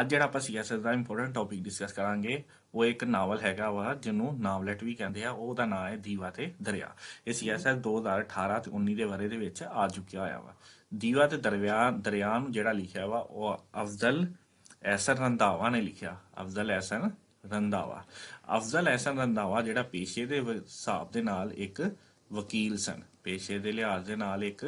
ਅੱਜ ਜਿਹੜਾ ਆਪਾਂ ਸੀਐਸਐਸ ਦਾ ਇੰਪੋਰਟੈਂਟ ਟੌਪਿਕ ਡਿਸਕਸ ਕਰਾਂਗੇ ਉਹ ਇੱਕ ਨਾਵਲ ਹੈਗਾ ਵਾ ਜਿਹਨੂੰ ਨਾਵਲੇਟ ਵੀ ਕਹਿੰਦੇ ਆ ਉਹਦਾ ਨਾਮ ਹੈ ਦੀਵਾ ਤੇ ਦਰਿਆ ਇਹ ਸੀਐਸਐਸ 2018 ਤੇ 19 ਦੇ ਬਾਰੇ ਦੇ ਵਿੱਚ ਆ ਚੁੱਕਿਆ ਹੋਇਆ ਵਾ ਦੀਵਾ ਤੇ ਦਰਿਆ ਦਰਿਆ ਨੂੰ ਜਿਹੜਾ ਲਿਖਿਆ ਵਾ ਉਹ ਅਫਜ਼ਲ ਐਸਰ ਰੰਦਾਵਾ ਨੇ ਲਿਖਿਆ ਅਫਜ਼ਲ ਐਸਰ ਰੰਦਾਵਾ ਅਫਜ਼ਲ ਐਸਰ ਰੰਦਾਵਾ ਜਿਹੜਾ ਪੇਸ਼ੇ ਦੇ ਹਿਸਾਬ ਦੇ ਨਾਲ ਇੱਕ ਵਕੀਲ ਸਨ ਪੇਸ਼ੇ ਦੇ ਲਿਹਾਜ਼ ਦੇ ਨਾਲ ਇੱਕ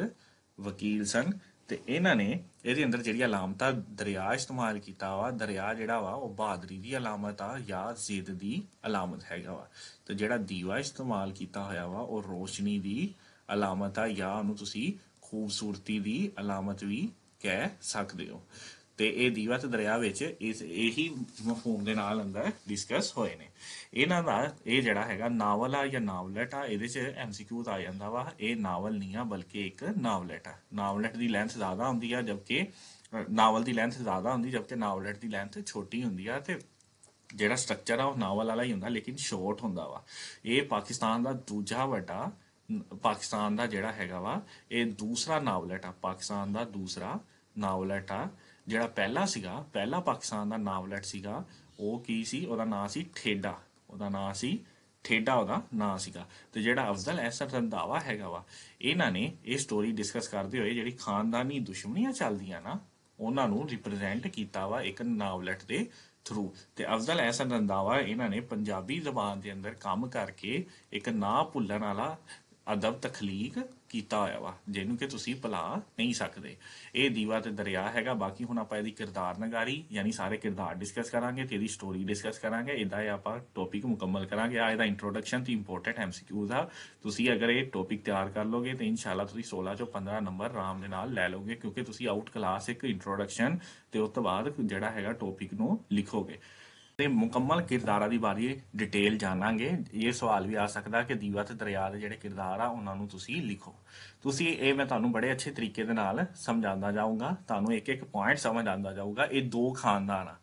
ਵਕੀਲ ਸਨ ਤੇ ਇਹਨਾਂ ਨੇ ਇਹਦੇ ਅੰਦਰ ਜਿਹੜੀ ਅਲਾਮਤਾ ਦਰਿਆ ਇਸਤੇਮਾਲ ਕੀਤਾ ਵਾ ਦਰਿਆ ਜਿਹੜਾ ਵਾ ਉਹ ਬਹਾਦਰੀ ਦੀ ਅਲਾਮਤ ਆ ਜਾਂ ਜ਼ਿੱਦ ਦੀ ਅਲਾਮਤ ਹੈਗਾ ਵਾ ਤੇ ਜਿਹੜਾ ਦੀਵਾ ਇਸਤੇਮਾਲ ਕੀਤਾ ਹੋਇਆ ਵਾ ਉਹ ਰੋਸ਼ਨੀ ਦੀ ਅਲਾਮਤ ਆ ਜਾਂ ਉਹਨੂੰ ਤੁਸੀਂ ਖੂਬਸੂਰਤੀ ਦੀ ਅਲਾਮਤ ਵੀ ਕਹਿ ਸਕਦੇ ਹੋ ਤੇ ਇਹ ਦੀਵਤ ਦਰਿਆ ਵਿੱਚ ਇਸ ਇਹੀ ਮਫਹੂਮ ਦੇ ਨਾਲ ਅੰਦਰ ਡਿਸਕਸ ਹੋਏ ਨੇ ਇਹਨਾਂ ਦਾ ਇਹ ਜਿਹੜਾ ਹੈਗਾ ਨਾਵਲ ਆ ਜਾਂ ਨਾਵਲਟ ਆ ਇਹਦੇ 'ਚ ਐਮਸੀਕਿਊਜ਼ ਆ ਜਾਂਦਾ ਵਾ ਇਹ ਨਾਵਲ ਨਹੀਂ ਆ ਬਲਕਿ ਇੱਕ ਨਾਵਲਟ ਆ ਨਾਵਲਟ ਦੀ ਲੈਂਥ ਜ਼ਿਆਦਾ ਹੁੰਦੀ ਆ ਜਦਕਿ ਨਾਵਲ ਦੀ ਲੈਂਥ ਜ਼ਿਆਦਾ ਹੁੰਦੀ ਜਦਕਿ ਨਾਵਲਟ ਦੀ ਲੈਂਥ ਛੋਟੀ ਹੁੰਦੀ ਆ ਤੇ ਜਿਹੜਾ ਸਟਰਕਚਰ ਆ ਉਹ ਨਾਵਲ ਵਾਲਾ ਹੀ ਹੁੰਦਾ ਲੇਕਿਨ ਸ਼ਾਰਟ ਹੁੰਦਾ ਵਾ ਇਹ ਪਾਕਿਸਤਾਨ ਦਾ ਦੂਜਾ ਵੱਡਾ ਪਾਕਿਸਤਾਨ ਦਾ ਜਿਹੜਾ ਹੈਗਾ ਵਾ ਇਹ ਦੂਸਰਾ ਨਾਵਲਟ ਆ ਪਾਕਿਸਤਾਨ ਦਾ ਦੂਸਰਾ ਨਾਵਲਟ ਆ ਜਿਹੜਾ ਪਹਿਲਾ ਸੀਗਾ ਪਹਿਲਾ ਪਾਕਿਸਤਾਨ ਦਾ ਨਾਮਲੈਟ ਸੀਗਾ ਉਹ ਕੀ ਸੀ ਉਹਦਾ ਨਾਂ ਸੀ ਠੇਡਾ ਉਹਦਾ ਨਾਂ ਸੀ ਠੇਡਾ ਉਹਦਾ ਨਾਂ ਸੀਗਾ ਤੇ ਜਿਹੜਾ ਅਫਜ਼ਲ ਐਸਰ ਰੰਦਾਵਾ ਹੈਗਾ ਵਾ ਇਹਨਾਂ ਨੇ ਇਹ ਸਟੋਰੀ ਡਿਸਕਸ ਕਰਦੇ ਹੋਏ ਜਿਹੜੀ ਖਾਨਦਾਨੀ ਦੁਸ਼ਮਣੀਆਂ ਚੱਲਦੀਆਂ ਨਾ ਉਹਨਾਂ ਨੂੰ ਰਿਪਰੈਜ਼ੈਂਟ ਕੀਤਾ ਵਾ ਇੱਕ ਨਾਵਲਟ ਦੇ ਥਰੂ ਤੇ ਅਫਜ਼ਲ ਦਾ ਰੰਦਾਵਾ ਇਹਨਾਂ ਨੇ ਪੰਜਾਬੀ ਜ਼ਬਾਨ ਦੇ ਅੰਦਰ ਕੰਮ ਕਰਕੇ ਇੱਕ ਨਾ ਭੁੱਲਣ ਵਾਲਾ ਅਦਬ ਤਖਲੀਕ ਕੀਤਾ ਹੋਇਆ ਵਾ ਜਿਹਨੂੰ ਕਿ ਤੁਸੀਂ ਭਲਾ ਨਹੀਂ ਸਕਦੇ ਇਹ ਦੀਵਾ ਤੇ ਦਰਿਆ ਹੈਗਾ ਬਾਕੀ ਹੁਣ ਆਪਾਂ ਇਹਦੀ ਕਿਰਦਾਰ ਨਗਾਰੀ ਯਾਨੀ ਸਾਰੇ ਕਿਰਦਾਰ ਡਿਸਕਸ ਕਰਾਂਗੇ ਤੇ ਇਹਦੀ ਸਟੋਰੀ ਡਿਸਕਸ ਕਰਾਂਗੇ ਇਦਾਂ ਆਪਾਂ ਟੌਪਿਕ ਮੁਕੰਮਲ ਕਰਾਂਗੇ ਆ ਇਹਦਾ ਇੰਟਰੋਡਕਸ਼ਨ ਤੇ ਇੰਪੋਰਟੈਂਟ ਐਮਸੀਕਿਊਜ਼ ਆ ਤੁਸੀਂ ਅਗਰ ਇਹ ਟੌਪਿਕ ਤਿਆਰ ਕਰ ਲੋਗੇ ਤੇ ਇਨਸ਼ਾਅੱਲਾ ਤੁਸੀਂ 16 ਚੋਂ 15 ਨੰਬਰ ਆਰਾਮ ਦੇ ਨਾਲ ਲੈ ਲੋਗੇ ਕਿਉਂਕਿ ਤੁਸੀਂ ਆਊਟ ਕਲਾਸ ਇੱਕ ਇੰਟਰੋਡਕਸ਼ਨ ਤੇ ਉਸ ਤੋਂ ਬਾਅਦ ਜਿਹੜਾ ਹੈਗਾ ਟੌਪਿਕ ਨੂੰ ਲਿਖੋਗੇ ਤੇ ਮੁਕੰਮਲ ਕਿਰਦਾਰਾਂ ਦੀ ਬਾਰੇ ਡਿਟੇਲ ਜਾਣਾਂਗੇ ਇਹ ਸਵਾਲ ਵੀ ਆ ਸਕਦਾ ਕਿ ਦੀਵਾ ਤੇ ਦਰਿਆ ਦੇ ਜਿਹੜੇ ਕਿਰਦਾਰ ਆ ਉਹਨਾਂ ਨੂੰ ਤੁਸੀਂ ਲਿਖੋ ਤੁਸੀਂ ਇਹ ਮੈਂ ਤੁਹਾਨੂੰ ਬੜੇ ਅੱਛੇ ਤਰੀਕੇ ਦੇ ਨਾਲ ਸਮਝਾਉਂਦਾ ਜਾਊਂਗਾ ਤੁਹਾਨੂੰ ਇੱਕ ਇੱਕ ਪੁਆਇੰਟ ਸਮਝ ਆਉਂਦਾ ਜਾਊਗਾ ਇਹ ਦੋ ਖਾਨਦਾਨ ਆ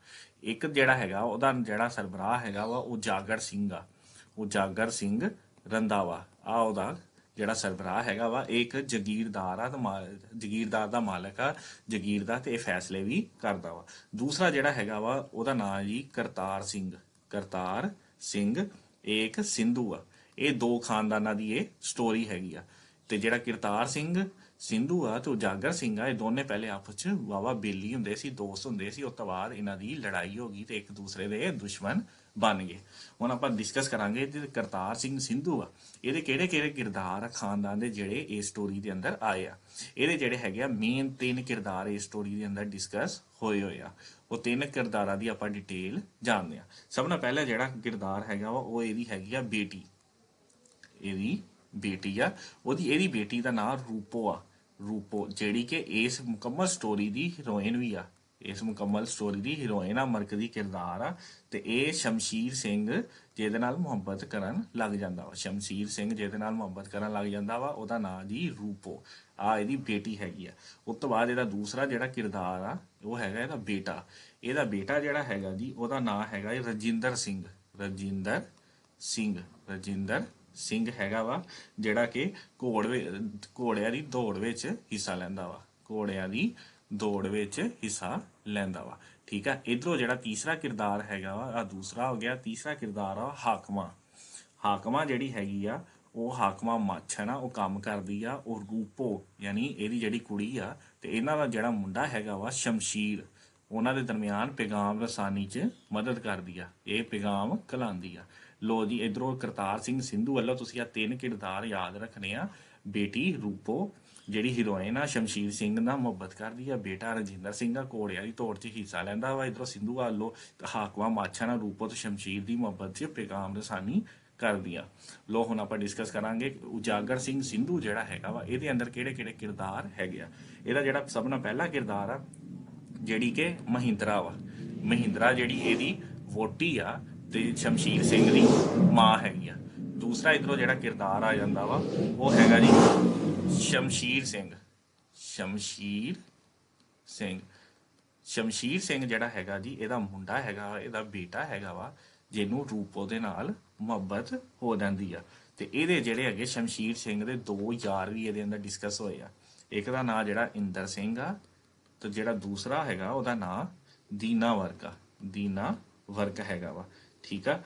ਇੱਕ ਜਿਹੜਾ ਹੈਗਾ ਉਹਦਾ ਜਿਹੜਾ ਸਰਬਰਾਹ ਹੈਗਾ ਵਾ ਉਹ ਜਾਗਰ ਸਿੰਘ ਆ ਉਹ ਜਾਗਰ ਸਿੰਘ ਰੰਦਾਵਾ ਆ ਉਹਦਾ ਜਿਹੜਾ ਸਰਬਰਾਹ ਹੈਗਾ ਵਾ ਇੱਕ ਜ਼ਗੀਰਦਾਰ ਆ ਜ਼ਗੀਰਦਾਰ ਦਾ ਮਾਲਕ ਆ ਜ਼ਗੀਰ ਦਾ ਤੇ ਇਹ ਫੈਸਲੇ ਵੀ ਕਰਦਾ ਵਾ ਦੂਸਰਾ ਜਿਹੜਾ ਹੈਗਾ ਵਾ ਉਹਦਾ ਨਾਮ ਜੀ ਕਰਤਾਰ ਸਿੰਘ ਕਰਤਾਰ ਸਿੰਘ ਇੱਕ ਸਿੰਧੂ ਆ ਇਹ ਦੋ ਖਾਨਦਾਨਾਂ ਦੀ ਇਹ ਸਟੋਰੀ ਹੈਗੀ ਆ ਤੇ ਜਿਹੜਾ ਕਰਤਾਰ ਸਿੰਘ ਸਿੰਧੂ ਆ ਤੇ ਉਜਾਗਰ ਸਿੰਘ ਆ ਇਹ ਦੋਨੇ ਪਹਿਲੇ ਆਪਸ ਚ ਵਾਵਾ ਬੇਲੀ ਹੁੰਦੇ ਸੀ ਦੋਸਤ ਹੁੰਦੇ ਸੀ ਉਹ ਤੋਂ ਬਾਅਦ ਇਹਨਾਂ ਦੀ ਲੜਾਈ ਹੋ ਗਈ ਤੇ ਇੱਕ ਦੂਸਰੇ ਦੇ ਦੁਸ਼ਮਣ ਬਣ ਗਏ ਹੁਣ ਆਪਾਂ ਡਿਸਕਸ ਕਰਾਂਗੇ ਤੇ ਕਰਤਾਰ ਸਿੰਘ ਸਿੰਧੂ ਆ ਇਹਦੇ ਕਿਹੜੇ ਕਿਹੜੇ ਕਿਰਦਾਰ ਆ ਖਾਨਦਾਨ ਦੇ ਜਿਹੜੇ ਇਸ ਸਟੋਰੀ ਦੇ ਅੰਦਰ ਆਏ ਆ ਇਹਦੇ ਜਿਹੜੇ ਹੈਗੇ ਆ ਮੇਨ ਤਿੰਨ ਕਿਰਦਾਰ ਇਸ ਸਟੋਰੀ ਦੇ ਅੰਦਰ ਡਿਸਕਸ ਹੋਏ ਹੋਏ ਆ ਉਹ ਤਿੰਨ ਕਿਰਦਾਰਾਂ ਦੀ ਆਪਾਂ ਡਿਟੇਲ ਜਾਣਦੇ ਆ ਸਭ ਤੋਂ ਪਹਿਲਾ ਜਿਹੜਾ ਕਿਰਦਾਰ ਹੈਗਾ ਵਾ ਉਹ ਇਹਦੀ ਹੈਗੀ ਆ ਬੇਟੀ ਇਹਦੀ ਬੇਟੀ ਆ ਉਹਦੀ ਇਹਦੀ ਬੇਟੀ ਦਾ ਨਾਮ ਰੂਪੋ ਆ ਰੂਪੋ ਜਿਹੜੀ ਕਿ ਇਸ ਮੁਕੰਮਲ ਸਟੋਰੀ ਦੀ ਹੀਰੋਇਨ ਵੀ ਆ ਇਸ ਮੁਕੰਮਲ ਸਟੋਰੀ ਦੀ ਹੀਰੋਇਨ ਆ ਮਰਕਜ਼ੀ ਕਿਰਦਾਰ ਆ ਤੇ ਇਹ ਸ਼ਮਸ਼ੀਰ ਸਿੰਘ ਜਿਹਦੇ ਨਾਲ ਮੁਹੱਬਤ ਕਰਨ ਲੱਗ ਜਾਂਦਾ ਵਾ ਸ਼ਮਸ਼ੀਰ ਸਿੰਘ ਜਿਹਦੇ ਨਾਲ ਮੁਹੱਬਤ ਕਰਨ ਲੱਗ ਜਾਂਦਾ ਵਾ ਉਹਦਾ ਨਾਂ ਜੀ ਰੂਪੋ ਆ ਇਹਦੀ ਬੇਟੀ ਹੈਗੀ ਆ ਉਸ ਤੋਂ ਬਾਅਦ ਇਹਦਾ ਦੂਸਰਾ ਜਿਹੜਾ ਕਿਰਦਾਰ ਆ ਉਹ ਹੈਗਾ ਇਹਦਾ ਬੇਟਾ ਇਹਦਾ ਬੇਟਾ ਜਿਹੜਾ ਹੈਗਾ ਜੀ ਉਹਦਾ ਨਾਂ ਹੈਗਾ ਰਜਿੰਦਰ ਸਿੰਘ ਰਜਿੰਦਰ ਸਿੰਘ ਰਜਿੰਦਰ ਸਿੰਘ ਹੈਗਾ ਵਾ ਜਿਹੜਾ ਕਿ ਘੋੜ ਘੋੜਿਆਂ ਦੀ ਦੌੜ ਵਿੱਚ ਹਿੱਸਾ ਲੈਂਦਾ ਵਾ ਘੋੜਿਆਂ ਦੀ ਦੌੜ ਵਿੱਚ ਹਿੱਸਾ ਲੈਂਦਾ ਵਾ ਠੀਕ ਆ ਇਧਰੋਂ ਜਿਹੜਾ ਤੀਸਰਾ ਕਿਰਦਾਰ ਹੈਗਾ ਵਾ ਆ ਦੂਸਰਾ ਹੋ ਗਿਆ ਤੀਸਰਾ ਕਿਰਦਾਰ ਆ ਹਾਕਮਾ ਹਾਕਮਾ ਜਿਹੜੀ ਹੈਗੀ ਆ ਉਹ ਹਾਕਮਾ ਮੱਛ ਹੈ ਨਾ ਉਹ ਕੰਮ ਕਰਦੀ ਆ ਉਹ ਰੂਪੋ ਯਾਨੀ ਇਹਦੀ ਜਿਹੜੀ ਕੁੜੀ ਆ ਤੇ ਇਹਨਾਂ ਦਾ ਜਿਹੜਾ ਮੁੰਡਾ ਹੈਗਾ ਵਾ ਸ਼ਮਸ਼ੀਰ ਉਹਨਾਂ ਦੇ ਦਰਮਿਆਨ ਪੈਗਾਮ ਰਸਾਨੀ 'ਚ ਮਦਦ ਕਰਦੀ ਆ ਇਹ ਪੈਗਾਮ ਕਲਾਂਦੀ ਆ ਲੋ ਜੀ ਇਧਰੋਂ ਕਰਤਾਰ ਸਿੰਘ ਸਿੰਧੂ ਵੱਲੋਂ ਤੁਸੀਂ ਆ ਤਿੰਨ ਕਿਰਦਾਰ ਯਾਦ ਰੱਖਨੇ ਆ ਬੇਟੀ ਰੂਪੋ ਜਿਹੜੀ ਹੀਰੋਇਨ ਆ ਸ਼ਮਸ਼ੀਰ ਸਿੰਘ ਨਾਲ ਮੁਹੱਬਤ ਕਰਦੀ ਆ ਬੇਟਾ ਰਜਿੰਦਰ ਸਿੰਘ ਆ ਕੋੜਿਆ ਦੀ ਤੋੜ 'ਚ ਹਿੱਸਾ ਲੈਂਦਾ ਵਾ ਇਧਰੋਂ ਸਿੰਧੂ ਵੱਲੋਂ ਹਾਕਵਾ ਮਾਛਾ ਨਾਲ ਰੂਪੋ ਤੇ ਸ਼ਮਸ਼ੀਰ ਦੀ ਮੁਹੱਬਤ 'ਚ ਪੇਗਾਮ ਰਸਾਨੀ ਕਰਦੀ ਆ ਲੋ ਹੁਣ ਆਪਾਂ ਡਿਸਕਸ ਕਰਾਂਗੇ ਉਜਾਗਰ ਸਿੰਘ ਸਿੰਧੂ ਜਿਹੜਾ ਹੈਗਾ ਵਾ ਇਹਦੇ ਅੰਦਰ ਕਿਹੜੇ ਕਿਹੜੇ ਕਿਰਦਾਰ ਹੈਗੇ ਆ ਇਹਦਾ ਜਿਹੜਾ ਸਭ ਤੋਂ ਪਹਿਲਾ ਕਿਰਦਾਰ ਆ ਜਿਹੜੀ ਕਿ ਮਹਿੰਦਰਾ ਵਾ ਮਹਿੰਦਰਾ ਜਿਹੜੀ ਇਹਦੀ ਵੋਟੀ ਆ ਤੇ ਸ਼ਮਸ਼ੀਰ ਸਿੰਘ ਦੀ ਮਾਂ ਹੈਗੀ ਆ ਦੂਸਰਾ ਇਧਰੋਂ ਜਿਹੜਾ ਕਿਰਦਾਰ ਆ ਜਾਂਦਾ ਵਾ ਉਹ ਹੈਗਾ ਜੀ ਸ਼ਮਸ਼ੀਰ ਸਿੰਘ ਸ਼ਮਸ਼ੀਰ ਸਿੰਘ ਸ਼ਮਸ਼ੀਰ ਸਿੰਘ ਜਿਹੜਾ ਹੈਗਾ ਜੀ ਇਹਦਾ ਮੁੰਡਾ ਹੈਗਾ ਇਹਦਾ ਬੇਟਾ ਹੈਗਾ ਵਾ ਜਿਹਨੂੰ ਰੂਪੋ ਦੇ ਨਾਲ ਮੁਹੱਬਤ ਹੋ ਜਾਂਦੀ ਆ ਤੇ ਇਹਦੇ ਜਿਹੜੇ ਅੱਗੇ ਸ਼ਮਸ਼ੀਰ ਸਿੰਘ ਦੇ ਦੋ ਯਾਰ ਵੀ ਇਹਦੇ ਅੰਦਰ ਡਿਸਕਸ ਹੋਏ ਆ ਇੱਕ ਦਾ ਨਾਂ ਜਿਹੜਾ ਇੰਦਰ ਸਿੰਘ ਆ ਤੇ ਜਿਹੜਾ ਦੂਸਰਾ ਹੈਗਾ ਉਹਦਾ ਨਾਂ ਦੀਨਾ ਵਰਗਾ ਦੀਨਾ ਵਰਕ ਹੈਗਾ ਵਾ ਠੀਕ ਆ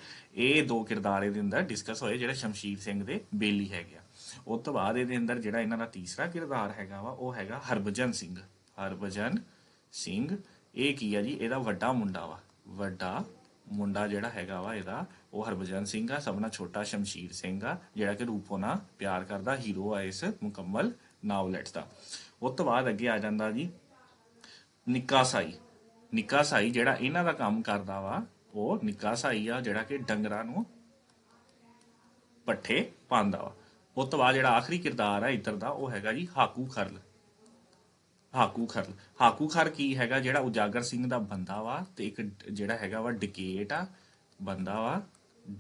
ਇਹ ਦੋ ਕਿਰਦਾਰ ਇਹਦੇ ਅੰਦਰ ਡਿਸਕਸ ਹੋਏ ਜਿਹੜਾ ਸ਼ਮਸ਼ੀਰ ਸਿੰਘ ਦੇ ਬੇਲੀ ਹੈਗੇ ਆ ਉਸ ਤੋਂ ਬਾਅਦ ਇਹਦੇ ਅੰਦਰ ਜਿਹੜਾ ਇਹਨਾਂ ਦਾ ਤੀਸਰਾ ਕਿਰਦਾਰ ਹੈਗਾ ਵਾ ਉਹ ਹੈਗਾ ਹਰਭਜਨ ਸਿੰਘ ਹਰਭਜਨ ਸਿੰਘ ਇਹ ਕੀ ਆ ਜੀ ਇਹਦਾ ਵੱਡਾ ਮੁੰਡਾ ਵਾ ਵੱਡਾ ਮੁੰਡਾ ਜਿਹੜਾ ਹੈਗਾ ਵਾ ਇਹਦਾ ਉਹ ਹਰਭਜਨ ਸਿੰਘ ਆ ਸਭ ਨਾਲ ਛੋਟਾ ਸ਼ਮਸ਼ੀਰ ਸਿੰਘ ਆ ਜਿਹੜਾ ਕਿ ਰੂਪੋ ਨਾਲ ਪਿਆਰ ਕਰਦਾ ਹੀਰੋ ਆ ਇਸ ਮੁਕੰਮਲ ਨਾਵਲਟ ਦਾ ਉਸ ਤੋਂ ਬਾਅਦ ਅੱਗੇ ਆ ਜਾਂਦਾ ਜੀ ਨਿੱਕਾ ਸਾਈ ਨਿੱਕਾ ਸਾਈ ਜਿਹੜਾ ਇਹਨਾਂ ਦਾ ਕੰਮ ਕਰਦਾ ਵਾ ਉਹ ਨਿੱਕਾ ਸਾਈ ਆ ਜਿਹੜਾ ਕਿ ਡੰਗਰਾਂ ਨੂੰ ਪੱਠੇ ਪਾਉਂਦਾ ਵਾ ਉਹ ਤੋਂ ਬਾਅਦ ਜਿਹੜਾ ਆਖਰੀ ਕਿਰਦਾਰ ਆ ਇਧਰ ਦਾ ਉਹ ਹੈਗਾ ਜੀ ਹਾਕੂ ਖਰਲ ਹਾਕੂ ਖਰਲ ਹਾਕੂ ਖਰ ਕੀ ਹੈਗਾ ਜਿਹੜਾ ਉਜਾਗਰ ਸਿੰਘ ਦਾ ਬੰਦਾ ਵਾ ਤੇ ਇੱਕ ਜਿਹੜਾ ਹੈਗਾ ਵਾ ਡਿਕੇਟ ਆ ਬੰਦਾ ਵਾ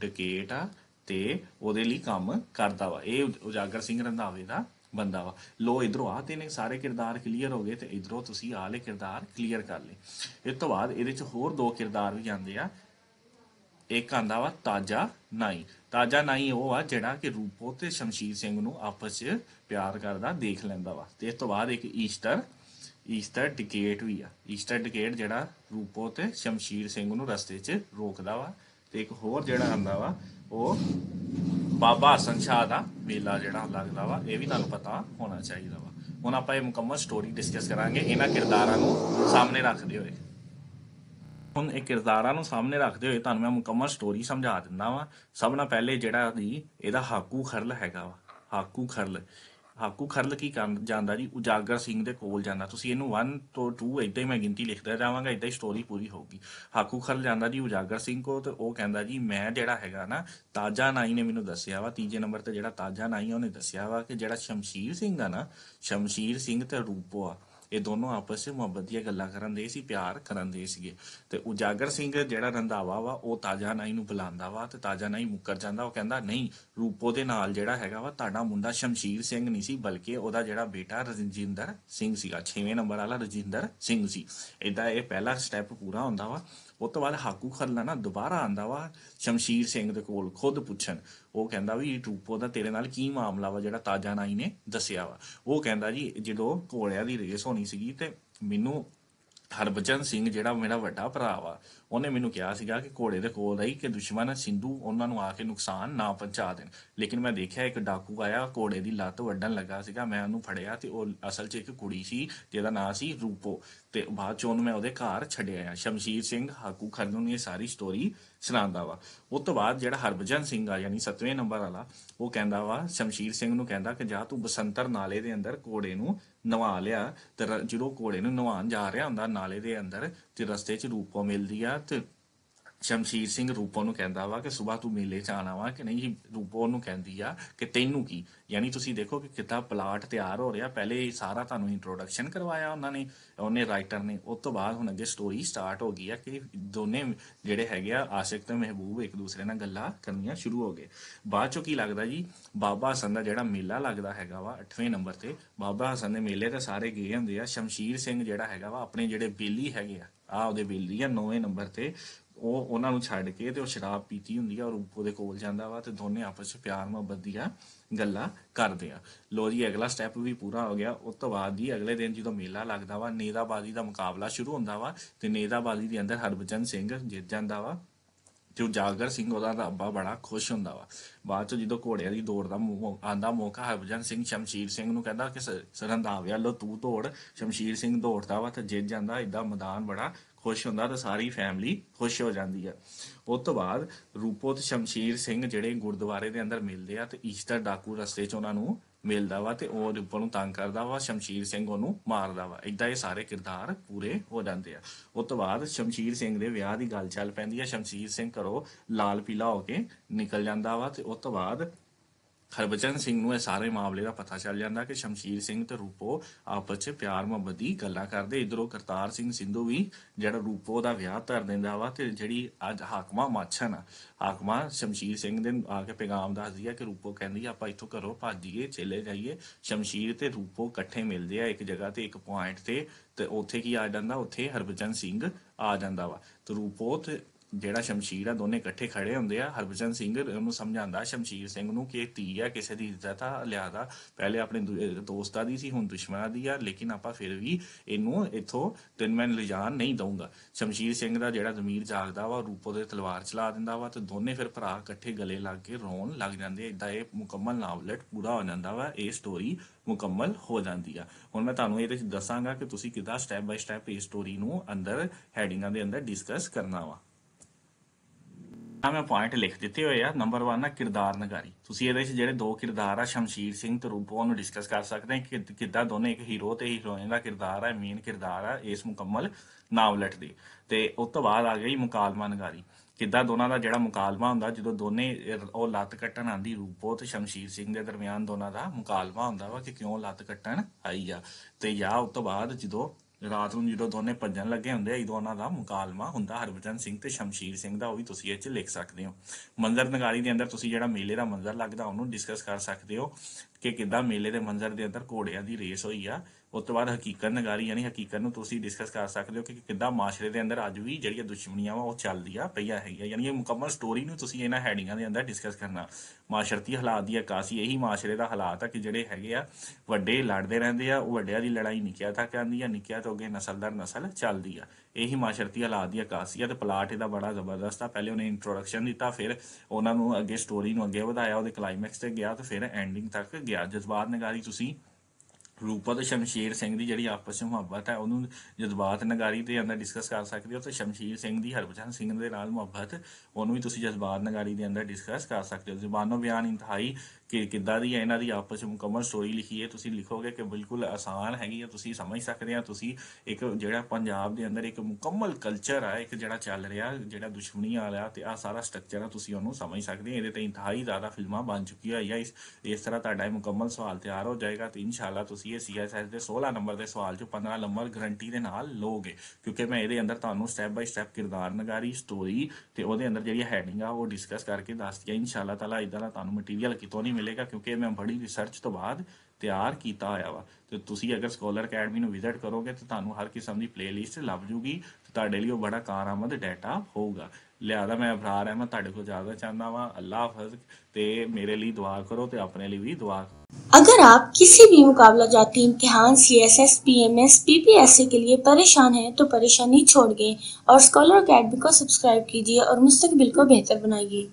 ਡਿਕੇਟ ਆ ਤੇ ਉਹਦੇ ਲਈ ਕੰਮ ਕਰਦਾ ਵਾ ਇਹ ਉਜਾਗਰ ਸਿੰਘ ਰੰਧਾਵੇ ਦਾ ਬੰਦਾ ਵਾ ਲੋ ਇਧਰੋਂ ਆ ਤੇ ਨੇ ਸਾਰੇ ਕਿਰਦਾਰ ਕਲੀਅਰ ਹੋ ਗਏ ਤੇ ਇਧਰੋਂ ਤੁਸੀਂ ਆਲੇ ਕਿਰਦਾਰ ਕਲੀਅਰ ਕਰ ਲਏ ਇਸ ਤੋਂ ਬਾਅਦ ਇਹਦੇ ਚ ਹੋਰ ਦੋ ਕਿਰਦਾਰ ਵੀ ਜਾਂਦੇ ਆ ਇੱਕ ਆਂਦਾ ਵਾ ਤਾਜਾ ਨਾਈ ਤਾਜਾ ਨਾਈ ਉਹ ਆ ਜਿਹੜਾ ਕਿ ਰੂਪੋ ਤੇ ਸ਼ਮਸ਼ੀਰ ਸਿੰਘ ਨੂੰ ਆਪਸ ਵਿੱਚ ਪਿਆਰ ਕਰਦਾ ਦੇਖ ਲੈਂਦਾ ਵਾ ਤੇ ਇਸ ਤੋਂ ਬਾਅਦ ਇੱਕ ਈਸਟਰ ਈਸਟਰ ਡਿਕੇਟ ਵੀ ਆ ਈਸਟਰ ਡਿਕੇਟ ਜਿਹੜਾ ਰੂਪੋ ਤੇ ਸ਼ਮਸ਼ੀਰ ਸਿੰਘ ਨੂੰ ਰਸਤੇ 'ਚ ਰੋਕਦਾ ਵਾ ਤੇ ਇੱਕ ਹੋਰ ਜਿਹੜਾ ਆਂਦਾ ਵਾ ਉਹ ਬਾਬਾ ਹਸਨ ਸ਼ਾਹ ਦਾ ਮੇਲਾ ਜਿਹੜਾ ਲੱਗਦਾ ਵਾ ਇਹ ਵੀ ਤੁਹਾਨੂੰ ਪਤਾ ਹੋਣਾ ਚਾਹੀਦਾ ਵਾ ਹੁਣ ਆਪਾਂ ਇਹ ਮੁਕੰਮਲ ਸਟੋਰੀ ਡਿਸਕਸ ਕਰਾਂਗੇ ਇਹਨਾਂ ਕਿਰਦਾਰਾਂ ਨੂੰ ਸਾਹਮਣੇ ਰੱਖਦੇ ਹੋਏ ਹੁਣ ਇਹ ਕਿਰਦਾਰਾਂ ਨੂੰ ਸਾਹਮਣੇ ਰੱਖਦੇ ਹੋਏ ਤੁਹਾਨੂੰ ਮੈਂ ਮੁਕੰਮਲ ਸਟੋਰੀ ਸਮਝਾ ਦਿੰਦਾ ਵਾਂ ਸਭ ਨਾਲ ਪਹਿਲੇ ਜਿਹੜਾ ਦੀ ਇਹਦਾ ਹਾਕੂ ਖਰਲ ਹੈਗਾ ਵਾ ਹਾਕੂ ਖਰਲ ਹਾਕੂ ਖਰਲ ਕੀ ਜਾਂਦਾ ਜੀ ਉਜਾਗਰ ਸਿੰਘ ਦੇ ਕੋਲ ਜਾਂਦਾ ਤੁਸੀਂ ਇਹਨੂੰ 1 ਤੋਂ 2 ਇਦਾਂ ਹੀ ਮੈਂ ਗਿਣਤੀ ਲਿਖਦਾ ਜਾਵਾਂਗਾ ਇਦਾਂ ਹੀ ਸਟੋਰੀ ਪੂਰੀ ਹੋਊਗੀ ਹਾਕੂ ਖਰਲ ਜਾਂਦਾ ਜੀ ਉਜਾਗਰ ਸਿੰਘ ਕੋ ਤੇ ਉਹ ਕਹਿੰਦਾ ਜੀ ਮੈਂ ਜਿਹੜਾ ਹੈਗਾ ਨਾ ਤਾਜਾ ਨਾਈ ਨੇ ਮੈਨੂੰ ਦੱਸਿਆ ਵਾ ਤੀਜੇ ਨੰਬਰ ਤੇ ਜਿਹੜਾ ਤਾਜਾ ਨਾਈ ਉਹਨੇ ਦੱਸਿਆ ਵਾ ਕਿ ਜਿਹੜਾ ਸ਼ਮਸ਼ੀਰ ਸਿੰਘ ਆ ਨਾ ਸ਼ਮਸ਼ੀਰ ਸਿੰਘ ਤੇ ਰੂਪੋ ਆ ਇਹ ਦੋਨੋਂ ਆਪਸ ਵਿੱਚ ਮੁਹੱਬਤ ਦੀਆਂ ਗੱਲਾਂ ਕਰਨ ਦੇ ਸੀ ਪਿਆਰ ਕਰਨ ਦੇ ਸੀਗੇ ਤੇ ਉਜਾਗਰ ਸਿੰਘ ਜਿਹੜਾ ਰੰਧਾਵਾ ਵਾ ਉਹ ਤਾਜਾ ਨਾਈ ਨੂੰ ਬੁਲਾਉਂਦਾ ਵਾ ਤੇ ਤਾਜਾ ਨਾਈ ਮੁੱਕਰ ਜਾਂਦਾ ਉਹ ਕਹਿੰਦਾ ਨਹੀਂ ਰੂਪੋ ਦੇ ਨਾਲ ਜਿਹੜਾ ਹੈਗਾ ਵਾ ਤੁਹਾਡਾ ਮੁੰਡਾ ਸ਼ਮਸ਼ੀਰ ਸਿੰਘ ਨਹੀਂ ਸੀ ਬਲਕਿ ਉਹਦਾ ਜਿਹੜਾ ਬੇਟਾ ਰਜਿੰਦਰ ਸਿੰਘ ਸੀਗਾ 6ਵੇਂ ਨੰਬਰ ਵਾਲਾ ਰਜਿੰਦਰ ਸਿੰਘ ਸੀ ਇਦਾਂ ਇਹ ਪਹਿਲਾ ਸਟੈਪ ਪੂਰਾ ਹੁੰਦਾ ਵਾ ਉਹ ਤੋਂ ਬਾਅਦ ਹਾਕੂ ਖੱਲਣਾ ਨਾ ਦੁਬਾਰਾ ਆਂਦਾ ਵਾ ਸ਼ਮਸ਼ੀਰ ਸਿੰਘ ਦੇ ਕੋਲ ਖੁਦ ਪੁੱਛਣ ਉਹ ਕਹਿੰਦਾ ਵੀ ਟੂਪੋ ਦਾ ਤੇਰੇ ਨਾਲ ਕੀ ਮਾਮਲਾ ਵਾ ਜਿਹੜਾ ਤਾਜਾ ਨਾਈ ਨੇ ਦੱਸਿਆ ਵਾ ਉਹ ਕਹਿੰਦਾ ਜੀ ਜਦੋਂ ਘੋੜਿਆਂ ਦੀ ਰੇਸ ਹੋਣੀ ਸੀਗੀ ਤੇ ਮੈਨੂੰ ਹਰਬਚਨ ਸਿੰਘ ਜਿਹੜਾ ਮੇਰਾ ਵੱਡਾ ਭਰਾ ਵਾ ਉਹਨੇ ਮੈਨੂੰ ਕਿਹਾ ਸੀਗਾ ਕਿ ਘੋੜੇ ਦੇ ਕੋਲ ਰਹੀ ਕਿ ਦੁਸ਼ਮਣ ਸਿੰਧੂ ਉਹਨਾਂ ਨੂੰ ਆ ਕੇ ਨੁਕਸਾਨ ਨਾ ਪਹੁੰਚਾ ਦੇਣ ਲੇਕਿਨ ਮੈਂ ਦੇਖਿਆ ਇੱਕ ਡਾਕੂ ਆਇਆ ਘੋੜੇ ਦੀ ਲੱਤ ਵੱਢਣ ਲੱਗਾ ਸੀਗਾ ਮੈਂ ਉਹਨੂੰ ਫੜਿਆ ਤੇ ਉਹ ਅਸਲ 'ਚ ਇੱਕ ਕੁੜੀ ਸੀ ਜਿਹਦਾ ਨਾਂ ਸੀ ਰੂਪੋ ਤੇ ਬਾਅਦ ਚੋਂ ਮੈਂ ਉਹਦੇ ਘਰ ਛੱਡਿਆ ਆ ਸ਼ਮਸ਼ੀਰ ਸਿੰਘ ਹਾਕੂ ਖਰਨ ਨੂੰ ਇਹ ਸਾਰੀ ਸਟੋਰੀ ਸੁਣਾਉਂਦਾ ਵਾ ਉਸ ਤੋਂ ਬਾਅਦ ਜਿਹੜਾ ਹਰਭਜਨ ਸਿੰਘ ਆ ਯਾਨੀ 7ਵੇਂ ਨੰਬਰ ਵਾਲਾ ਉਹ ਕਹਿੰਦਾ ਵਾ ਸ਼ਮਸ਼ੀਰ ਸਿੰਘ ਨੂੰ ਕਹਿੰਦਾ ਕਿ ਜਾ ਤੂੰ ਬਸੰਤਰ ਨਾਲੇ ਦੇ ਅੰਦਰ ਕੋੜੇ ਨੂੰ ਨਵਾ ਲਿਆ ਤੇ ਜਦੋਂ ਕੋੜੇ ਨੂੰ ਨਵਾਣ ਜਾ ਰਿਹਾ ਹੁੰਦਾ ਨਾਲੇ ਦੇ ਅੰਦਰ ਤੇ ਰਸਤੇ 'ਚ ਰੂਪੋ ਮਿਲਦੀ ਆ ਤੇ ਸ਼ਮਸ਼ੀਰ ਸਿੰਘ ਰੂਪੋ ਨੂੰ ਕਹਿੰਦਾ ਵਾ ਕਿ ਸਵੇਰ ਤੂੰ ਮੇਲੇ ਚ ਆਣਾ ਵਾ ਕਿ ਨਹੀਂ ਰੂਪੋ ਨੂੰ ਕਹਿੰਦੀ ਆ ਕਿ ਤੈਨੂੰ ਕੀ ਯਾਨੀ ਤੁਸੀਂ ਦੇਖੋ ਕਿ ਕਿਤਾ ਪਲਾਟ ਤਿਆਰ ਹੋ ਰਿਹਾ ਪਹਿਲੇ ਸਾਰਾ ਤੁਹਾਨੂੰ ਇੰਟਰੋਡਕਸ਼ਨ ਕਰਵਾਇਆ ਉਹਨਾਂ ਨੇ ਉਹਨੇ ਰਾਈਟਰ ਨੇ ਉਸ ਤੋਂ ਬਾਅਦ ਹੁਣ ਅੱਗੇ ਸਟੋਰੀ ਸਟਾਰਟ ਹੋ ਗਈ ਆ ਕਿ ਦੋਨੇ ਜਿਹੜੇ ਹੈਗੇ ਆ ਆਸ਼ਿਕ ਤੇ ਮਹਿਬੂਬ ਇੱਕ ਦੂਸਰੇ ਨਾਲ ਗੱਲਾਂ ਕਰਨੀਆਂ ਸ਼ੁਰੂ ਹੋ ਗਏ ਬਾਅਦ ਚੋਂ ਕੀ ਲੱਗਦਾ ਜੀ ਬਾਬਾ ਹਸਨ ਦਾ ਜਿਹੜਾ ਮੇਲਾ ਲੱਗਦਾ ਹੈਗਾ ਵਾ 8ਵੇਂ ਨੰਬਰ ਤੇ ਬਾਬਾ ਹਸਨ ਦੇ ਮੇਲੇ ਤੇ ਸਾਰੇ ਗਏ ਹੁੰਦੇ ਆ ਸ਼ਮਸ਼ੀਰ ਸਿੰਘ ਜਿਹੜਾ ਹੈਗਾ ਵਾ ਆਪਣੇ ਜਿਹੜੇ ਬੇਲੀ ਹੈਗੇ ਆ ਆ ਉਹਦੇ ਬੇਲੀ ਆ 9ਵੇਂ ਨੰਬਰ ਤੇ ਉਹ ਉਹਨਾਂ ਨੂੰ ਛੱਡ ਕੇ ਤੇ ਉਹ ਸ਼ਰਾਬ ਪੀਤੀ ਹੁੰਦੀ ਆ ਔਰ ਉਹਦੇ ਕੋਲ ਜਾਂਦਾ ਵਾ ਤੇ ਦੋਨੇ ਆਪਸ ਵਿੱਚ ਪਿਆਰ ਮੁਹੱਬਤ ਦੀਆਂ ਗੱਲਾਂ ਕਰਦੇ ਆ ਲੋ ਜੀ ਅਗਲਾ ਸਟੈਪ ਵੀ ਪੂਰਾ ਹੋ ਗਿਆ ਉਸ ਤੋਂ ਬਾਅਦ ਹੀ ਅਗਲੇ ਦਿਨ ਜਦੋਂ ਮੇਲਾ ਲੱਗਦਾ ਵਾ ਨੇਦਾਬਾਜ਼ੀ ਦਾ ਮੁਕਾਬਲਾ ਸ਼ੁਰੂ ਹੁੰਦਾ ਵਾ ਤੇ ਨੇਦਾਬਾਜ਼ੀ ਦੇ ਅੰਦਰ ਹਰਭਜਨ ਸਿੰਘ ਜਿੱਤ ਜਾਂਦਾ ਵਾ ਤੇ ਜਾਗਰ ਸਿੰਘ ਉਹਦਾ ਰੱਬਾ ਬੜਾ ਖੁਸ਼ ਹੁੰਦਾ ਵਾ ਬਾਅਦ ਚ ਜਦੋਂ ਘੋੜਿਆਂ ਦੀ ਦੌੜ ਦਾ ਆਂਦਾ ਮੌਕਾ ਹਰਭਜਨ ਸਿੰਘ ਸ਼ਮਸ਼ੀਰ ਸਿੰਘ ਨੂੰ ਕਹਿੰਦਾ ਕਿ ਸਰੰਦਾਵਿਆ ਲੋ ਤੂੰ ਦੌੜ ਸ਼ਮਸ਼ੀਰ ਸਿੰਘ ਦੌੜਦਾ ਵਾ ਤੇ ਜਿੱਤ ਜਾਂਦਾ ਇਦਾਂ ਮੈਦਾਨ ਬੜਾ ਖੁਸ਼ ਹੁੰਦਾ ਤਾਂ ਸਾਰੀ ਫੈਮਿਲੀ ਖੁਸ਼ ਹੋ ਜਾਂਦੀ ਆ ਉਸ ਤੋਂ ਬਾਅਦ ਰੂਪੋਤ ਸ਼ਮਸ਼ੀਰ ਸਿੰਘ ਜਿਹੜੇ ਗੁਰਦੁਆਰੇ ਦੇ ਅੰਦਰ ਮਿਲਦੇ ਆ ਤੇ ਈਸਟਰ ਡਾਕੂ ਰਸਤੇ 'ਚ ਉਹਨਾਂ ਨੂੰ ਮਿਲਦਾ ਵਾ ਤੇ ਉਹ ਰੂਪੋ ਨੂੰ ਤੰਗ ਕਰਦਾ ਵਾ ਸ਼ਮਸ਼ੀਰ ਸਿੰਘ ਉਹਨੂੰ ਮਾਰਦਾ ਵਾ ਇਦਾਂ ਇਹ ਸਾਰੇ ਕਿਰਦਾਰ ਪੂਰੇ ਹੋ ਜਾਂਦੇ ਆ ਉਸ ਤੋਂ ਬਾਅਦ ਸ਼ਮਸ਼ੀਰ ਸਿੰਘ ਦੇ ਵਿਆਹ ਦੀ ਗੱਲ ਚੱਲ ਪੈਂਦੀ ਆ ਸ਼ਮਸ਼ੀਰ ਸਿੰਘ ਘਰੋਂ ਲਾਲ ਪੀਲਾ ਹੋ ਕੇ ਨਿਕਲ ਜਾਂਦਾ ਵਾ ਤੇ ਉਸ ਤੋਂ ਬਾਅਦ ਖਰਬਚਨ ਸਿੰਘ ਨੂੰ ਇਹ ਸਾਰੇ ਮਾਮਲੇ ਦਾ ਪਤਾ ਚੱਲ ਜਾਂਦਾ ਕਿ ਸ਼ਮਸ਼ੀਰ ਸਿੰਘ ਤੇ ਰੂਪੋ ਆਪਸ ਵਿੱਚ ਪਿਆਰ ਮੁਹੱਬਤ ਦੀ ਗੱਲਾਂ ਕਰਦੇ ਇਧਰੋਂ ਕਰਤਾਰ ਸਿੰਘ ਸਿੰਧੂ ਵੀ ਜਿਹੜਾ ਰੂਪੋ ਦਾ ਵਿਆਹ ਧਰ ਦਿੰਦਾ ਵਾ ਤੇ ਜਿਹੜੀ ਅੱਜ ਹਾਕਮਾ ਮਾਛਨ ਹਾਕਮਾ ਸ਼ਮਸ਼ੀਰ ਸਿੰਘ ਦੇ ਆ ਕੇ ਪੈਗਾਮ ਦੱਸਦੀ ਆ ਕਿ ਰੂਪੋ ਕਹਿੰਦੀ ਆਪਾਂ ਇੱਥੋਂ ਘਰੋਂ ਭੱਜ ਜਾਈਏ ਚਲੇ ਜਾਈਏ ਸ਼ਮਸ਼ੀਰ ਤੇ ਰੂਪੋ ਇਕੱਠੇ ਮਿਲਦੇ ਆ ਇੱਕ ਜਗ੍ਹਾ ਤੇ ਇੱਕ ਪੁਆਇੰਟ ਤੇ ਤੇ ਉੱਥੇ ਕੀ ਆ ਜਾਂਦਾ ਉੱਥੇ ਹਰਭਜਨ ਸਿੰਘ ਆ ਜਾਂਦਾ ਵਾ ਤੇ ਰੂਪੋ ਤੇ ਜਿਹੜਾ ਸ਼ਮਸ਼ੀਰ ਆ ਦੋਨੇ ਇਕੱਠੇ ਖੜੇ ਹੁੰਦੇ ਆ ਹਰਭਜਨ ਸਿੰਘ ਨੂੰ ਸਮਝਾਉਂਦਾ ਸ਼ਮਸ਼ੀਰ ਸਿੰਘ ਨੂੰ ਕਿ ਇਹ ਧੀ ਆ ਕਿਸੇ ਦੀ ਇੱਜ਼ਤ ਆ ਲਿਆਦਾ ਪਹਿਲੇ ਆਪਣੇ ਦੋਸਤਾਂ ਦੀ ਸੀ ਹੁਣ ਦੁਸ਼ਮਣਾਂ ਦੀ ਆ ਲੇਕਿਨ ਆਪਾਂ ਫਿਰ ਵੀ ਇਹਨੂੰ ਇੱਥੋਂ ਤਿੰਨ ਮੈਨ ਲਿਜਾਣ ਨਹੀਂ ਦਊਂਗਾ ਸ਼ਮਸ਼ੀਰ ਸਿੰਘ ਦਾ ਜਿਹੜਾ ਜ਼ਮੀਰ ਜਾਗਦਾ ਵਾ ਰੂਪੋ ਦੇ ਤਲਵਾਰ ਚਲਾ ਦਿੰਦਾ ਵਾ ਤੇ ਦੋਨੇ ਫਿਰ ਭਰਾ ਇਕੱਠੇ ਗਲੇ ਲੱਗ ਕੇ ਰੋਣ ਲੱਗ ਜਾਂਦੇ ਇਦਾਂ ਇਹ ਮੁਕੰਮਲ ਨਾਵਲਟ ਪੂਰਾ ਹੋ ਜਾਂਦਾ ਵਾ ਇਹ ਸਟੋਰੀ ਮੁਕੰਮਲ ਹੋ ਜਾਂਦੀ ਆ ਹੁਣ ਮੈਂ ਤੁਹਾਨੂੰ ਇਹਦੇ ਵਿੱਚ ਦੱਸਾਂਗਾ ਕਿ ਤੁਸੀਂ ਕਿਦਾਂ ਸਟੈਪ ਬਾਈ ਸਟੈਪ ਇਹ ਸਟੋਰੀ ਨੂੰ ਅੰਦਰ ਹੈਡਿੰਗਾਂ ਦੇ ਅੰਦਰ ਡਿਸਕਸ ਕਰਨਾ ਵਾ ਆ ਮੈਂ ਪੁਆਇੰਟ ਲਿਖ ਦਿੱਤੇ ਹੋਏ ਆ ਨੰਬਰ 1 ਆ ਕਿਰਦਾਰ ਨਗਾਰੀ ਤੁਸੀਂ ਇਹਦੇ ਵਿੱਚ ਜਿਹੜੇ ਦੋ ਕਿਰਦਾਰ ਆ ਸ਼ਮਸ਼ੀਰ ਸਿੰਘ ਤੇ ਰੂਪੋ ਨੂੰ ਡਿਸਕਸ ਕਰ ਸਕਦੇ ਆ ਕਿ ਕਿੱਦਾਂ ਦੋਨੇ ਇੱਕ ਹੀਰੋ ਤੇ ਹੀਰੋਇਨ ਦਾ ਕਿਰਦਾਰ ਆ ਮੇਨ ਕਿਰਦਾਰ ਆ ਇਸ ਮੁਕੰਮਲ ਨਾਵਲਟ ਦੀ ਤੇ ਉਸ ਤੋਂ ਬਾਅਦ ਆ ਗਈ ਮੁਕਾਲਮਾ ਨਗਾਰੀ ਕਿੱਦਾਂ ਦੋਨਾਂ ਦਾ ਜਿਹੜਾ ਮੁਕਾਲਮਾ ਹੁੰਦਾ ਜਦੋਂ ਦੋਨੇ ਉਹ ਲੱਤ ਕੱਟਣ ਆਂਦੀ ਰੂਪੋ ਤੇ ਸ਼ਮਸ਼ੀਰ ਸਿੰਘ ਦੇ ਦਰਮਿਆਨ ਦੋਨਾਂ ਦਾ ਮੁਕਾਲਮਾ ਹੁੰਦਾ ਵਾ ਕਿ ਕਿਉਂ ਲੱਤ ਕੱਟਣ ਆਈ ਆ ਤੇ ਜਾਂ ਉਸ ਤੋਂ ਬਾਅਦ ਜਦੋਂ ਰਾਤ ਨੂੰ ਜਦੋਂ ਦੋਨੇ ਭੱਜਣ ਲੱਗੇ ਹੁੰਦੇ ਆ ਦੋਨਾਂ ਦਾ ਮੁਕਾਲਮਾ ਹੁੰਦਾ ਹਰਭਜਨ ਸਿੰਘ ਤੇ ਸ਼ਮਸ਼ੀਰ ਸਿੰਘ ਦਾ ਉਹ ਵੀ ਤੁਸੀਂ ਇੱਥੇ ਲਿਖ ਸਕਦੇ ਹੋ ਮੰਜ਼ਰ ਨਗਾਰੀ ਦੇ ਅੰਦਰ ਤੁਸੀਂ ਜਿਹੜਾ ਮੇਲੇ ਦਾ ਮੰਜ਼ਰ ਲੱਗਦਾ ਉਹਨੂੰ ਡਿਸਕਸ ਕਰ ਸਕਦੇ ਹੋ ਕਿ ਕਿੱਦਾਂ ਮੇਲੇ ਦੇ ਮੰਜ਼ਰ ਦੇ ਅੰਦਰ ਘੋੜਿਆਂ ਦੀ ਰੇਸ ਹੋਈ ਆ ਉਸ ਤੋਂ ਬਾਅਦ ਹਕੀਕਤ ਨਗਾਰੀ ਯਾਨੀ ਹਕੀਕਤ ਨੂੰ ਤੁਸੀਂ ਡਿਸਕਸ ਕਰ ਸਕਦੇ ਹੋ ਕਿ ਕਿੱਦਾਂ ਮਾਸ਼ਰੇ ਦੇ ਅੰਦਰ ਅੱਜ ਵੀ ਜਿਹੜੀਆਂ ਦੁਸ਼ਮਣੀਆਂ ਵਾ ਉਹ ਚੱਲਦੀਆਂ ਪਈਆਂ ਹੈਗੀਆਂ ਯਾਨੀ ਇਹ ਮੁਕੰਮਲ ਸਟੋਰੀ ਨੂੰ ਤੁਸੀਂ ਇਹਨਾਂ ਹੈਡਿੰਗਾਂ ਦੇ ਅੰਦਰ ਡਿਸਕਸ ਕਰਨਾ ਮਾਸ਼ਰਤੀ ਹਾਲਾਤ ਦੀ ਅਕਾਸੀ ਇਹੀ ਮਾਸ਼ਰੇ ਦਾ ਹਾਲਾਤ ਆ ਕਿ ਜਿਹੜੇ ਹੈਗੇ ਆ ਵੱਡੇ ਲੜਦੇ ਰਹਿੰਦੇ ਆ ਉਹ ਵੱਡਿਆਂ ਦੀ ਲੜਾਈ ਨਿੱਕਿਆ ਤਾਂ ਕਹਿੰਦੀ ਆ ਨਿੱਕਿਆ ਤੋਂ ਅਗੇ ਨਸਲ ਦਰ ਨਸਲ ਚੱਲਦੀ ਆ ਇਹੀ ਮਾਸ਼ਰਤੀ ਹਾਲਾਤ ਦੀ ਅਕਾਸੀ ਆ ਤੇ ਪਲਾਟ ਇਹਦਾ ਬੜਾ ਜ਼ਬਰਦਸਤ ਆ ਪਹਿਲੇ ਉਹਨੇ ਇੰਟਰੋਡਕਸ਼ਨ ਦਿੱਤਾ ਫਿਰ ਉਹਨਾਂ ਨੂੰ ਅੱਗੇ ਸਟੋਰੀ ਨੂੰ ਅੱਗੇ ਵਧਾਇਆ ਉਹਦੇ ਕਲਾਈਮੈਕਸ ਤੇ ਗਿਆ ਤੇ ਫਿਰ ਐਂਡਿੰਗ ਤੱਕ ਗਿਆ ਜਜ਼ਬਾਤ ਨਗਾਰੀ ਤੁਸੀਂ ਰੂਪਾ ਤੇ ਸ਼ਮਸ਼ੀਰ ਸਿੰਘ ਦੀ ਜਿਹੜੀ ਆਪਸ ਵਿੱਚ ਮੁਹੱਬਤ ਹੈ ਉਹਨੂੰ ਜਜ਼ਬਾਤ ਨਗਾਰੀ ਤੇ ਅੰਦਰ ਡਿਸਕਸ ਕਰ ਸਕਦੇ ਹੋ ਤੇ ਸ਼ਮਸ਼ੀਰ ਸਿੰਘ ਦੀ ਹਰਭਜਨ ਸਿੰਘ ਦੇ ਨਾਲ ਮੁਹੱਬਤ ਉਹਨੂੰ ਵੀ ਤੁਸੀਂ ਜਜ਼ਬਾਤ ਨਗਾਰੀ ਦੇ ਅੰਦਰ ਡਿਸਕਸ ਕਰ ਸਕਦੇ ਹੋ ਜ਼ਬਾਨੋਂ ਬਿਆਨ ਇੰਤਹਾਈ ਕਿ ਕਿੱਦਾਂ ਦੀ ਹੈ ਇਹਨਾਂ ਦੀ ਆਪਸ ਵਿੱਚ ਮੁਕੰਮਲ ਸਟੋਰੀ ਲਿਖੀ ਹੈ ਤੁਸੀਂ ਲਿਖੋਗੇ ਕਿ ਬਿਲਕੁਲ ਆਸਾਨ ਹੈਗੀ ਹੈ ਤੁਸੀਂ ਸਮਝ ਸਕਦੇ ਆ ਤੁਸੀਂ ਇੱਕ ਜਿਹੜਾ ਪੰਜਾਬ ਦੇ ਅੰਦਰ ਇੱਕ ਮੁਕੰਮਲ ਕਲਚਰ ਆ ਇੱਕ ਜਿਹੜਾ ਚੱਲ ਰਿਹਾ ਜਿਹੜਾ ਦੁਸ਼ਮਣੀ ਆ ਰਿਹਾ ਤੇ ਆ ਸਾਰਾ ਸਟਰਕਚਰ ਆ ਤੁਸੀਂ ਉਹਨੂੰ ਸਮਝ ਸਕਦੇ ਆ ਇਹਦੇ ਤੇ ਇੰਤਹਾਈ ਜ਼ਿਆਦਾ ਫਿਲਮਾਂ ਬਣ ਚੁੱਕੀਆਂ ਆ ਇਸ ਇਸ ਤਰ੍ਹਾਂ ਤੁਹਾਡਾ ਇਹ ਮੁਕੰਮਲ ਸਵਾਲ ਤਿਆਰ ਹੋ ਜਾਏਗਾ ਤੇ ਇਨਸ਼ਾਅੱਲਾ ਤੁਸੀਂ ਇਹ ਸੀਐਸਐਸ ਦੇ 16 ਨੰਬਰ ਦੇ ਸਵਾਲ ਚੋਂ 15 ਨੰਬਰ ਗਾਰੰਟੀ ਦੇ ਨਾਲ ਲੋਗੇ ਕਿਉਂਕਿ ਮੈਂ ਇਹਦੇ ਅੰਦਰ ਤੁਹਾਨੂੰ ਸਟੈਪ ਬਾਈ ਸਟੈਪ ਕਿਰਦਾਰ ਨਗਾਰੀ ਸਟੋਰੀ ਤੇ ਉਹਦੇ ਅੰਦਰ ਜਿਹੜੀ ਹੈਡਿੰਗ ਆ ਉਹ ਡਿਸਕਸ ਕਰਕੇ ਦੱਸਦੀ ਇਨਸ਼ਾਅੱਲਾ ਤਾਲਾ ਇਦਾਂ ਦਾ ਤੁਹਾਨੂੰ ਮਟੀਰੀਅਲ ਕਿਤੋਂ ਨਹੀਂ ਮਿਲੇਗਾ ਕਿਉਂਕਿ ਮੈਂ ਬੜੀ ਰਿਸਰਚ ਤੋਂ ਬਾਅਦ ਤਿਆਰ ਕੀਤਾ ਹੋਇਆ ਵਾ ਤੇ ਤੁਸੀਂ ਅਗਰ ਸਕਾਲਰ ਅਕੈਡਮੀ ਨੂੰ ਵਿਜ਼ਿਟ ਕਰੋਗੇ ਤਾਂ ਤੁਹਾਨੂੰ ਹਰ ਕਿਸਮ ਦੀ ਪਲੇਲਿਸਟ ਲੱਭ ਜੂਗੀ ਤੇ ਤੁਹਾਡੇ ਲਈ ਉਹ ਬੜਾ ਕਾਰਾਮਦ ਡਾਟਾ ਹੋਊਗਾ ਲਿਆਦਾ ਮੈਂ ਅਬਰਾਰ ਅਹਿਮਦ ਤੁਹਾਡੇ ਕੋਲ ਜਾਣਾ ਚਾਹੁੰਦਾ ਵਾਂ ਅੱਲਾਹ ਹਾਫਿਜ਼ ਤੇ ਮੇਰੇ ਲਈ ਦੁਆ ਕਰੋ ਤੇ ਆਪਣੇ ਲਈ ਵੀ ਦੁਆ अगर आप किसी भी मुकाबला जाती इम्तिहान C S S P M S P P S A के लिए परेशान हैं तो परेशानी छोड़ गए और स्कॉलर अकेडमी को सब्सक्राइब कीजिए और मुस्तकबिल को बेहतर बनाइए